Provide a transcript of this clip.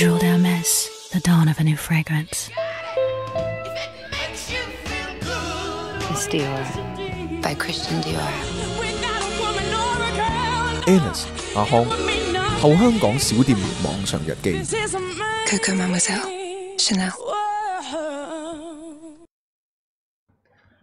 usual they miss the dawn of a new fragrance. It's Dior by Christian Dior. Alice 阿康後香港小店員網上日記。Coco Mademoiselle Chanel。